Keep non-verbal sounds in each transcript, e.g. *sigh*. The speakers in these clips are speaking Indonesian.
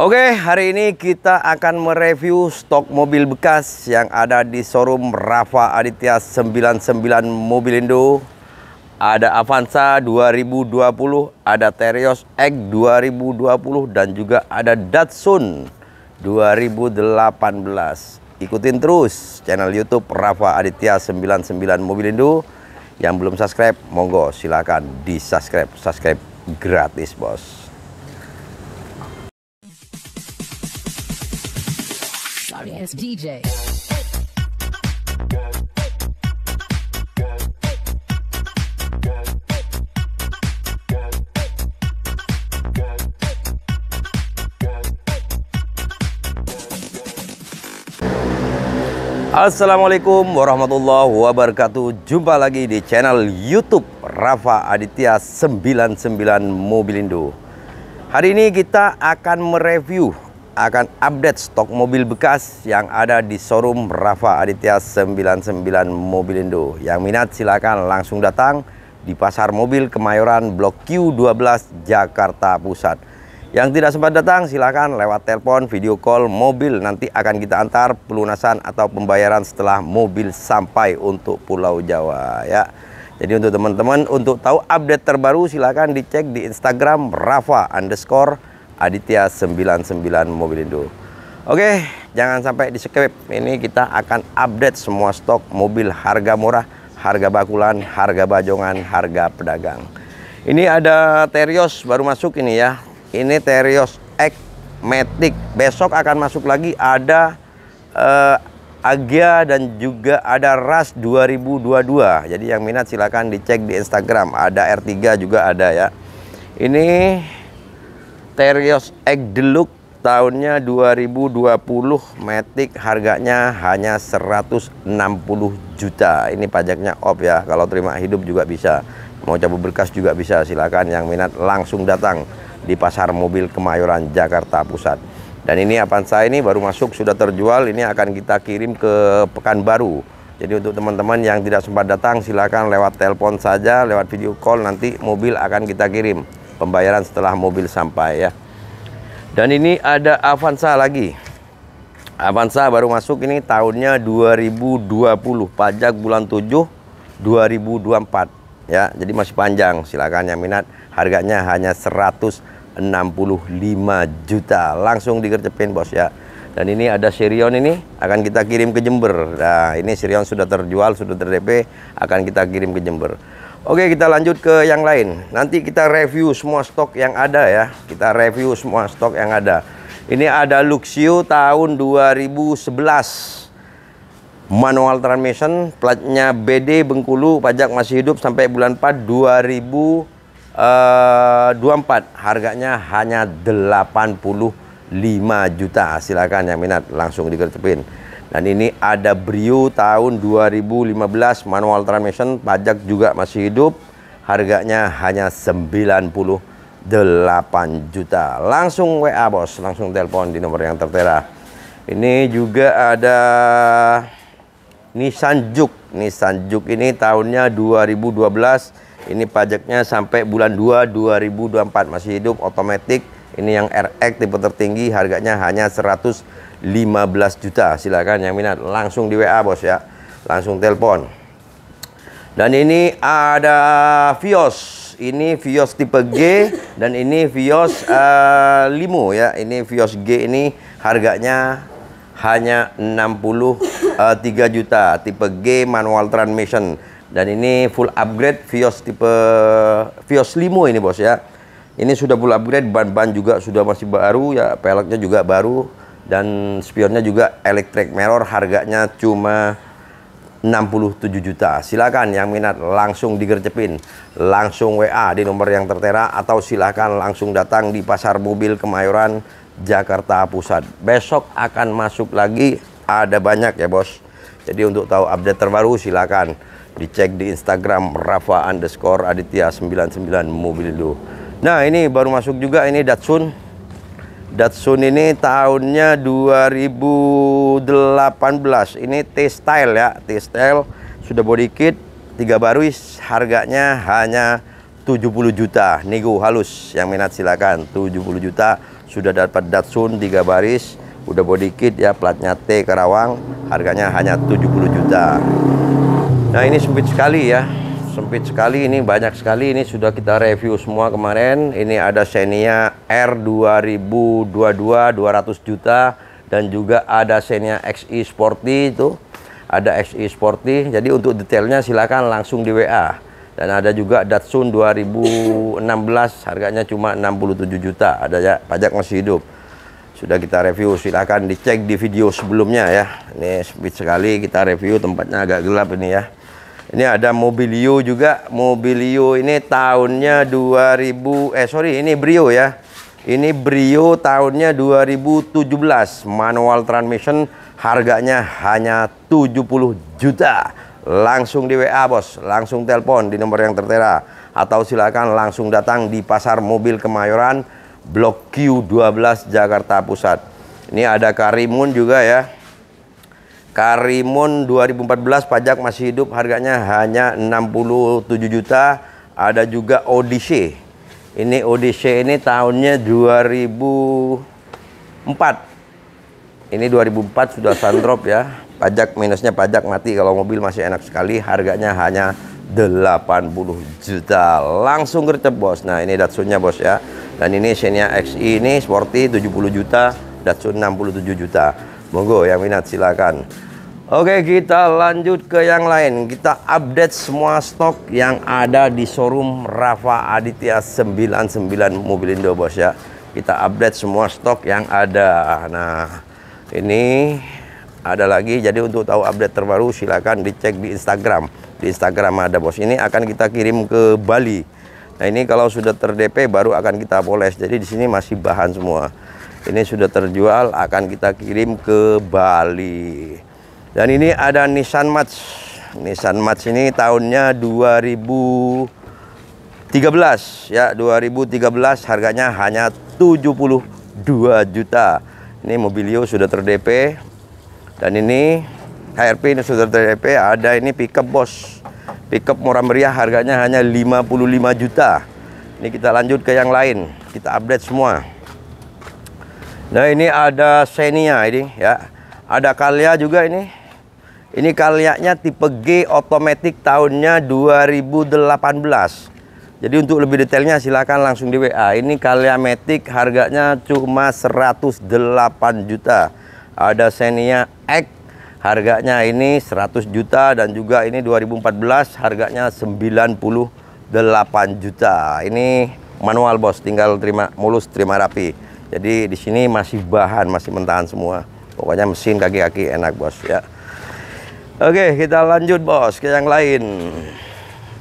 Oke, hari ini kita akan mereview stok mobil bekas yang ada di showroom Rafa Aditya 99 Mobilindo. Ada Avanza 2020, ada Terios X 2020 dan juga ada Datsun 2018. Ikutin terus channel YouTube Rafa Aditya 99 Mobilindo. Yang belum subscribe, monggo silakan di-subscribe. Subscribe gratis, Bos. as DJ. Assalamualaikum warahmatullahi wabarakatuh Jumpa lagi di channel Youtube Rafa Aditya 99 Mobilindo Hari ini kita akan mereview akan update stok mobil bekas yang ada di showroom Rafa Aditya 99 Mobilindo. Yang minat silakan langsung datang di Pasar Mobil Kemayoran Blok Q12 Jakarta Pusat. Yang tidak sempat datang silakan lewat telepon, video call, mobil nanti akan kita antar pelunasan atau pembayaran setelah mobil sampai untuk Pulau Jawa ya. Jadi untuk teman-teman untuk tahu update terbaru silakan dicek di Instagram Rafa underscore Aditya 99 itu. Oke, jangan sampai di skip. Ini kita akan update semua stok mobil harga murah, harga bakulan, harga bajongan, harga pedagang. Ini ada Terios baru masuk ini ya. Ini Terios X Matic. Besok akan masuk lagi ada uh, Agia dan juga ada RAS 2022. Jadi yang minat silahkan dicek di Instagram. Ada R3 juga ada ya. Ini Terios Egg Deluxe tahunnya 2020 Matic harganya hanya 160 juta ini pajaknya off ya kalau terima hidup juga bisa mau cabut berkas juga bisa silakan yang minat langsung datang di pasar mobil Kemayoran Jakarta Pusat dan ini Avanza ini baru masuk sudah terjual ini akan kita kirim ke Pekanbaru jadi untuk teman-teman yang tidak sempat datang silakan lewat telepon saja lewat video call nanti mobil akan kita kirim pembayaran setelah mobil sampai ya dan ini ada Avanza lagi Avanza baru masuk ini tahunnya 2020 pajak bulan 7 2024 ya jadi masih panjang silakan yang minat harganya hanya 165 juta langsung dikerjepin bos ya dan ini ada Sirion ini akan kita kirim ke Jember. Nah, ini Sirion sudah terjual, sudah terdp, akan kita kirim ke Jember. Oke kita lanjut ke yang lain Nanti kita review semua stok yang ada ya Kita review semua stok yang ada Ini ada Luxio tahun 2011 Manual transmission Platnya BD Bengkulu Pajak masih hidup sampai bulan 4 2024 eh, Harganya hanya 85 juta Silakan yang minat langsung dikertepin dan ini ada Brio tahun 2015 manual transmission, pajak juga masih hidup. Harganya hanya 98 juta. Langsung WA bos, langsung telepon di nomor yang tertera. Ini juga ada Nissan Juke. Nissan Juke ini tahunnya 2012. Ini pajaknya sampai bulan 2 2024 masih hidup otomatis ini yang RX tipe tertinggi harganya hanya 115 juta. Silakan yang minat langsung di WA bos ya. Langsung telepon. Dan ini ada Vios. Ini Vios tipe G dan ini Vios uh, Limo ya. Ini Vios G ini harganya hanya 63 eh, juta tipe G manual transmission dan ini full upgrade Vios tipe Vios Limo ini bos ya ini sudah full upgrade, ban-ban juga sudah masih baru ya, peleknya juga baru dan spionnya juga electric mirror harganya cuma 67 juta. Silakan yang minat langsung digercepin, langsung WA di nomor yang tertera atau silakan langsung datang di Pasar Mobil Kemayoran Jakarta Pusat. Besok akan masuk lagi ada banyak ya, Bos. Jadi untuk tahu update terbaru silakan dicek di Instagram Rafa underscore Aditya 99 dulu Nah ini baru masuk juga ini Datsun Datsun ini tahunnya 2018 ini T-Style ya T-Style sudah body kit tiga baris. harganya hanya 70 juta nego halus yang minat silakan 70 juta sudah dapat Datsun tiga baris udah body kit ya platnya T Karawang harganya hanya 70 juta nah ini sempit sekali ya sempit sekali ini banyak sekali ini sudah kita review semua kemarin ini ada Xenia R 2022 200 juta dan juga ada Xenia XI e Sporty itu ada XI e Sporty jadi untuk detailnya silahkan langsung di WA dan ada juga Datsun 2016 harganya cuma 67 juta ada ya pajak masih hidup sudah kita review silahkan dicek di video sebelumnya ya ini sempit sekali kita review tempatnya agak gelap ini ya ini ada Mobilio juga. Mobilio ini tahunnya 2000 eh sorry ini Brio ya. Ini Brio tahunnya 2017 manual transmission harganya hanya 70 juta. Langsung di WA bos, langsung telepon di nomor yang tertera atau silakan langsung datang di Pasar Mobil Kemayoran Blok Q12 Jakarta Pusat. Ini ada Karimun juga ya. Karimun 2014 pajak masih hidup harganya hanya 67 juta. Ada juga ODC Ini Odyssey ini tahunnya 2004. Ini 2004 sudah sandrop ya. Pajak minusnya pajak mati kalau mobil masih enak sekali harganya hanya 80 juta. Langsung gercep bos. Nah, ini Datsunnya bos ya. Dan ini Xenia XI ini sporty 70 juta, Datsun 67 juta. Monggo yang minat silakan. Oke, kita lanjut ke yang lain. Kita update semua stok yang ada di showroom Rafa Aditya 99 Mobilindo, Bos ya. Kita update semua stok yang ada. Nah, ini ada lagi. Jadi untuk tahu update terbaru silakan dicek di Instagram. Di Instagram ada, Bos. Ini akan kita kirim ke Bali. Nah, ini kalau sudah terdp baru akan kita poles. Jadi di sini masih bahan semua ini sudah terjual akan kita kirim ke Bali dan ini ada Nissan Match Nissan Match ini tahunnya 2013 ya 2013 harganya hanya 72 juta ini mobilio sudah terdp dan ini HRP ini sudah terdp ada ini pickup bos pickup murah meriah harganya hanya 55 juta ini kita lanjut ke yang lain kita update semua Nah ini ada Xenia ini ya. Ada Kalia juga ini. Ini Kalianya tipe G otomatik tahunnya 2018. Jadi untuk lebih detailnya silahkan langsung di WA. Ini Kalia Matic harganya cuma 108 juta. Ada Xenia X harganya ini 100 juta dan juga ini 2014 harganya 98 juta. Ini manual bos tinggal terima mulus terima rapi. Jadi di sini masih bahan, masih mentahan semua. Pokoknya mesin kaki-kaki enak bos ya. Oke, kita lanjut bos ke yang lain.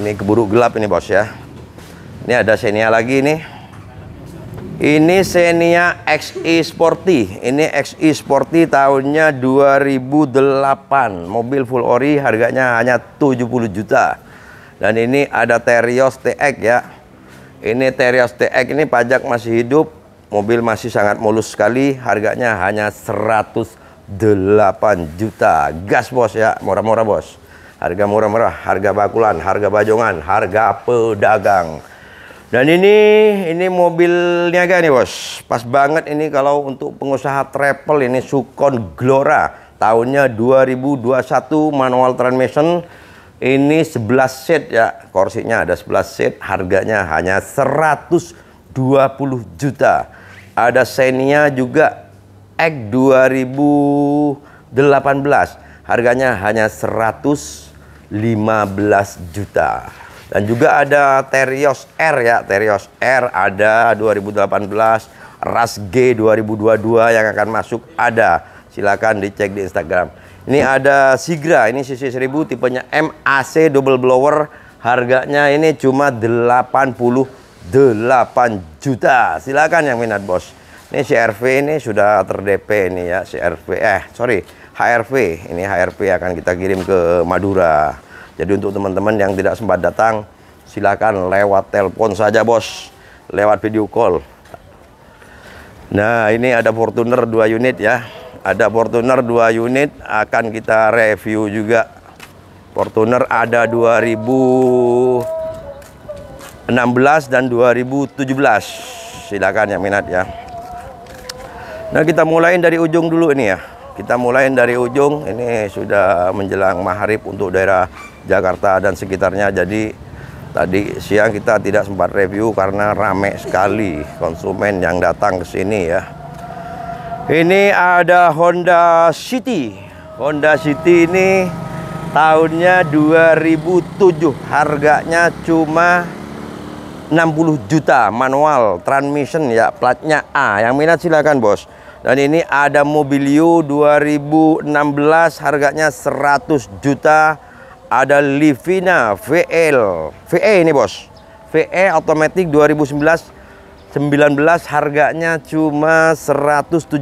Ini keburu gelap ini bos ya. Ini ada Xenia lagi nih. Ini Xenia XI e Sporty. Ini XI e Sporty tahunnya 2008. Mobil full ori harganya hanya 70 juta. Dan ini ada Terios TX ya. Ini Terios TX ini pajak masih hidup Mobil masih sangat mulus sekali, harganya hanya 108 juta. Gas bos ya, murah-murah bos. Harga murah-murah, harga bakulan, harga bajongan, harga pedagang. Dan ini ini mobil niaga nih bos. Pas banget ini kalau untuk pengusaha travel ini Sukon Glora tahunnya 2021 manual transmission ini 11 seat ya, korsinya ada 11 seat, harganya hanya 120 juta ada Xenia juga X 2018 harganya hanya 115 juta dan juga ada Terios R ya Terios R ada 2018 Ras G 2022 yang akan masuk ada silakan dicek di Instagram ini ada Sigra ini cc 1000 tipenya MAC double blower harganya ini cuma 80 8 juta. Silakan yang minat, Bos. Ini CRV ini sudah terdp ini ya, CRV eh sorry, HRV. Ini HRV akan kita kirim ke Madura. Jadi untuk teman-teman yang tidak sempat datang, silakan lewat telepon saja, Bos. Lewat video call. Nah, ini ada Fortuner dua unit ya. Ada Fortuner dua unit akan kita review juga. Fortuner ada 2000 2016 dan 2017 silakan yang minat ya nah kita mulai dari ujung dulu ini ya kita mulai dari ujung ini sudah menjelang maharib untuk daerah Jakarta dan sekitarnya jadi tadi siang kita tidak sempat review karena rame sekali konsumen yang datang ke sini ya ini ada Honda City Honda City ini tahunnya 2007 harganya cuma 60 juta manual transmission ya platnya A yang minat silakan bos dan ini ada mobilio 2016 harganya 100 juta ada Livina VL VE ini bos VE otomatis 2019 19 harganya cuma 174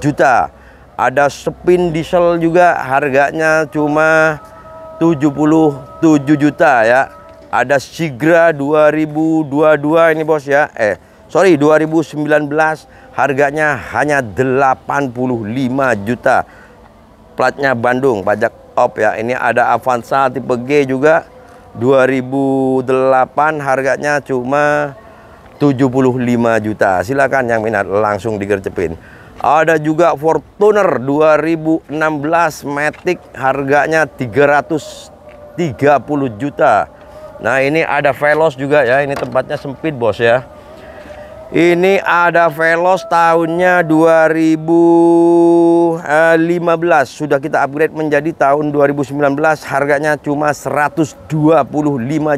juta ada spin diesel juga harganya cuma 77 juta ya ada Sigra 2022 ini bos ya. Eh, sorry 2019 harganya hanya 85 juta. Platnya Bandung, pajak op ya. Ini ada Avanza tipe G juga 2008 harganya cuma 75 juta. Silakan yang minat langsung digercepin. Ada juga Fortuner 2016 Matic harganya 330 juta. Nah ini ada Velos juga ya ini tempatnya sempit bos ya ini ada Velos tahunnya 2015 eh, sudah kita upgrade menjadi tahun 2019 harganya cuma 125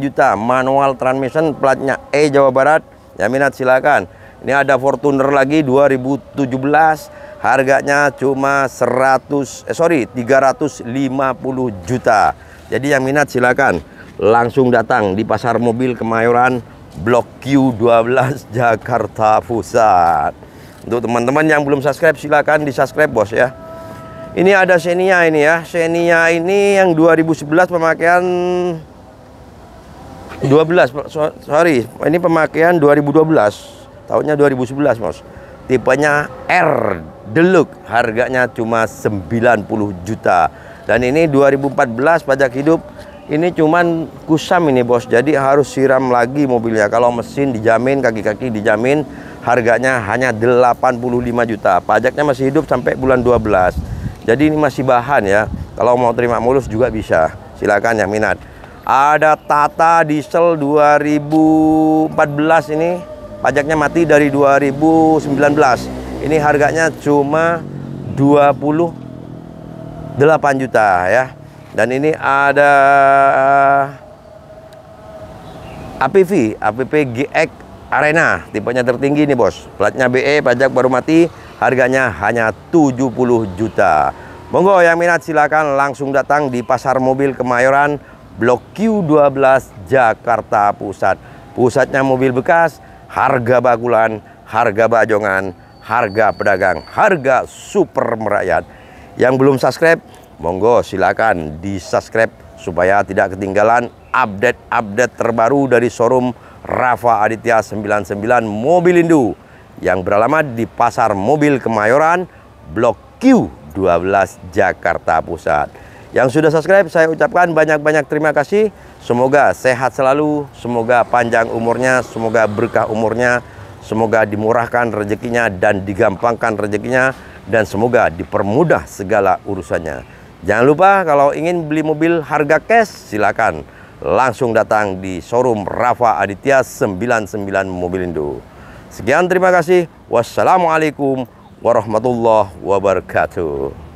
juta manual transmission platnya E Jawa Barat ya minat silakan ini ada Fortuner lagi 2017 harganya cuma 100 eh, sorry 350 juta. Jadi yang minat silakan langsung datang di Pasar Mobil Kemayoran Blok Q12 *laughs* Jakarta Pusat. Untuk teman-teman yang belum subscribe silahkan di-subscribe Bos ya. Ini ada Xenia ini ya. Xenia ini yang 2011 pemakaian 12 belas sorry, ini pemakaian 2012. Tahunnya 2011, Bos. Tipenya R Deluxe, harganya cuma 90 juta. Dan ini 2014 pajak hidup ini cuman kusam ini bos, jadi harus siram lagi mobilnya. Kalau mesin dijamin, kaki-kaki dijamin, harganya hanya 85 juta. Pajaknya masih hidup sampai bulan 12. Jadi ini masih bahan ya. Kalau mau terima mulus juga bisa. Silakan yang minat. Ada Tata Diesel 2014 ini pajaknya mati dari 2019. Ini harganya cuma 28 juta ya. Dan ini ada APV, APV GX Arena, tipenya tertinggi nih bos. Platnya BE, pajak baru mati, harganya hanya 70 juta. Monggo yang minat silakan langsung datang di Pasar Mobil Kemayoran, Blok Q12 Jakarta Pusat. Pusatnya mobil bekas, harga bakulan, harga bajongan, harga pedagang, harga super merakyat. Yang belum subscribe, monggo silakan di subscribe supaya tidak ketinggalan update-update terbaru dari showroom Rafa Aditya 99 Mobil Indu yang beralamat di Pasar Mobil Kemayoran, Blok Q 12 Jakarta Pusat. Yang sudah subscribe saya ucapkan banyak-banyak terima kasih. Semoga sehat selalu, semoga panjang umurnya, semoga berkah umurnya, semoga dimurahkan rezekinya dan digampangkan rezekinya dan semoga dipermudah segala urusannya. Jangan lupa kalau ingin beli mobil harga cash silakan langsung datang di showroom Rafa Aditya 99 Indo. Sekian terima kasih. Wassalamualaikum warahmatullahi wabarakatuh.